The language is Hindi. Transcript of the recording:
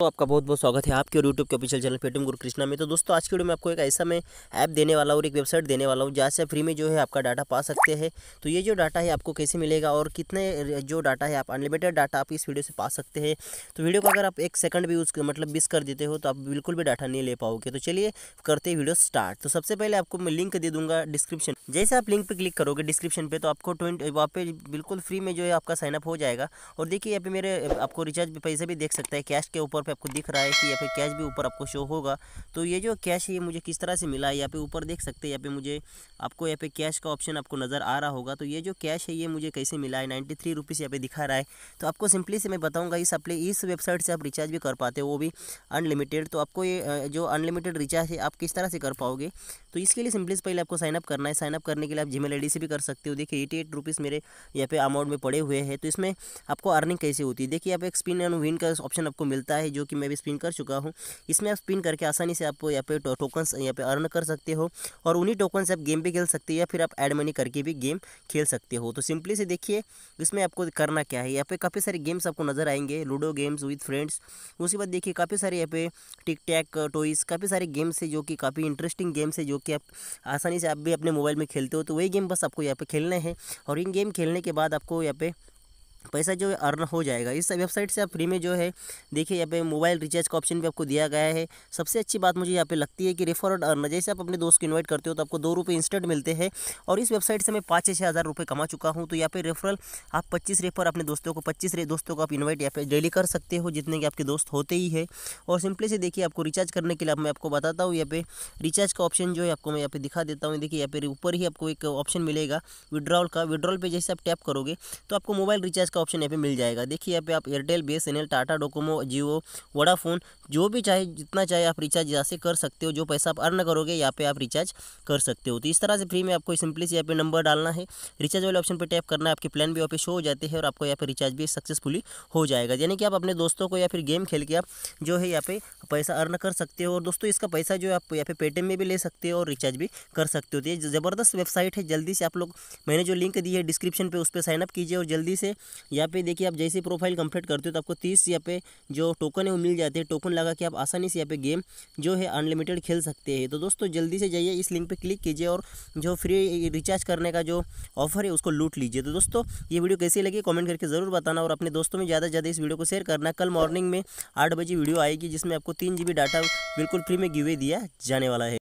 तो आपका बहुत बहुत स्वागत है आपके और यूट्यूब के ऑफिशियल चैनल पेटीएम गुरु कृष्णा में तो दोस्तों आज की वीडियो में आपको एक ऐसा मैं ऐप देने वाला हूँ और एक वेबसाइट देने वाला हूँ जहाँ से फ्री में जो है आपका डाटा पा सकते हैं तो ये जो डाटा है आपको कैसे मिलेगा और कितने जो डाटा है आप अनलिमिटेड डाटा आप इस वीडियो से पा सकते हैं तो वीडियो को अगर आप एक सेकंड भी यूज़ मतलब मिस कर देते हो तो आप बिल्कुल भी डाटा नहीं ले पाओगे तो चलिए करते वीडियो स्टार्ट तो सबसे पहले आपको मैं लिंक दे दूँगा डिस्क्रिप्शन जैसे आप लिंक पर क्लिक करोगे डिस्क्रिप्शन पर तो आपको ट्वेंटी वहाँ पर बिल्कुल फ्री में जो है आपका साइनअप हो जाएगा और देखिए यहाँ पर मेरे आपको रिचार्ज पैसे भी देख सकते हैं कैश के ऊपर पे आपको दिख रहा है कि यहाँ पे कैश भी ऊपर आपको शो होगा तो ये जो कैश है ये मुझे किस तरह से मिला है यहाँ पे ऊपर देख सकते हैं यहाँ पे मुझे आपको यहाँ पे कैश का ऑप्शन आपको नज़र आ रहा होगा तो ये जो कैश है ये मुझे कैसे मिला है नाइन्टी थ्री रुपीज़ यहाँ पे दिखा रहा है तो आपको सिंपली से मैं बताऊँगा इस अपने इस वेबसाइट से आप रिचार्ज भी कर पाते हो वो भी अनलिमिटेड तो आपको ये जो अनलिमिटेड रिचार्ज है आप किस तरह से कर पाओगे तो इसके लिए सिंपली से पहले आपको साइनअप करना है साइनअप करने के लिए आप जीमेल आई से भी कर सकते हो देखिए एटी एट रुपीज़ मेरे यहाँ पे अमाउंट में पड़े हुए हैं तो इसमें आपको अर्निंग कैसे होती है देखिए आप एक स्पिन एंड विन का ऑप्शन आपको मिलता है जो कि मैं भी स्पिन कर चुका हूँ इसमें आप स्पिन करके आसानी से आप यहाँ पे टोकन्स यहाँ पे अर्न कर सकते हो और उन्हीं टोकन से आप गेम भी खेल सकते हो या फिर आप एड मनी करके भी गेम खेल सकते हो तो सिंपली से देखिए इसमें आपको करना क्या है यहाँ पे काफ़ी सारे गेम्स आपको नज़र आएंगे लूडो गेम्स विद फ्रेंड्स उसके बाद देखिए काफ़ी सारे यहाँ पे टिक टैक टॉयज़ काफ़ी सारे गेम्स है जो कि काफ़ी इंटरेस्टिंग गेम्स है जो कि आप आसानी से आप भी अपने मोबाइल में खेलते हो तो वही गेम बस आपको यहाँ पे खेलना है और इन गेम खेलने के बाद आपको यहाँ पे पैसा जो है अर्न हो जाएगा इस वेबसाइट से आप फ्री में जो है देखिए यहाँ पे मोबाइल रिचार्ज का ऑप्शन भी आपको दिया गया है सबसे अच्छी बात मुझे यहाँ पे लगती है कि रेफर अर्न जैसे आप अपने दोस्त को इन्वाइट करते हो तो आपको दो रुपये इंस्टेंट मिलते हैं और इस वेबसाइट से मैं पाँच छः हज़ार रुपये कमा चुका हूँ तो यहाँ पर रेफरल आप पच्चीस रेफर अपने दोस्तों को पच्चीस दोस्तों को आप इन्वाइट यहाँ पे डेली कर सकते हो जितने कि आपके दोस्त होते ही है और सिंपली से देखिए आपको रिचार्ज करने के लिए मैं आपको बताता हूँ यहाँ पे रिचार्ज का ऑप्शन जो है आपको मैं यहाँ पे दिखा देता हूँ देखिए यहाँ पे ऊपर ही आपको एक ऑप्शन मिलेगा विड्रॉल का विड्रॉल पर जैसे आप टैप करोगे तो आपको मोबाइल रिचार्ज का तो ऑप्शन यहाँ पे मिल जाएगा देखिए यहाँ पे आप Airtel B S N L Tata Docomo Jio Vodafone जो भी चाहे जितना चाहे आप रिचार्ज यहाँ से कर सकते हो जो पैसा आप अर्न करोगे यहाँ पे आप रिचार्ज कर सकते हो तो इस तरह से फ्री में आपको सिंपली से यहाँ पे नंबर डालना है रिचार्ज वाले ऑप्शन पर टैप करना है आपके प्लान भी यहाँ पे शो हो जाते हैं और आपको यहाँ पे रिचार्ज भी सक्सेसफुली हो जाएगा यानी कि आप अपने दोस्तों को या फिर गेम खेल के आप जो है यहाँ पे पैसा अर्न कर सकते हो और दोस्तों इसका पैसा जो है आप यहाँ पे पेटीएम में भी ले सकते हो और रिचार्ज भी कर सकते हो तो ये ज़बरदस्त वेबसाइट है जल्दी से आप लोग मैंने जो लिंक दी है डिस्क्रिप्शन पर उस पर साइनअप कीजिए और जल्दी से यहाँ पे देखिए आप जैसे प्रोफाइल कंप्लीट करते हो तो आपको तीस यहाँ पे जो टोकन है वो मिल जाते हैं टोकन लगा के आप आसानी से यहाँ पे गेम जो है अनलिमिटेड खेल सकते हैं तो दोस्तों जल्दी से जाइए इस लिंक पर क्लिक कीजिए और जो फ्री रिचार्ज करने का जो ऑफर है उसको लूट लीजिए तो दोस्तों ये वीडियो कैसी लगी कॉमेंट करके ज़रूर बताना और अपने दोस्तों में ज़्यादा से ज़्यादा इस वीडियो को शेयर करना कल मॉर्निंग में आठ बजे वीडियो आएगी जिसमें आपको तीन जी डाटा बिल्कुल फ्री में गिवे दिया जाने वाला है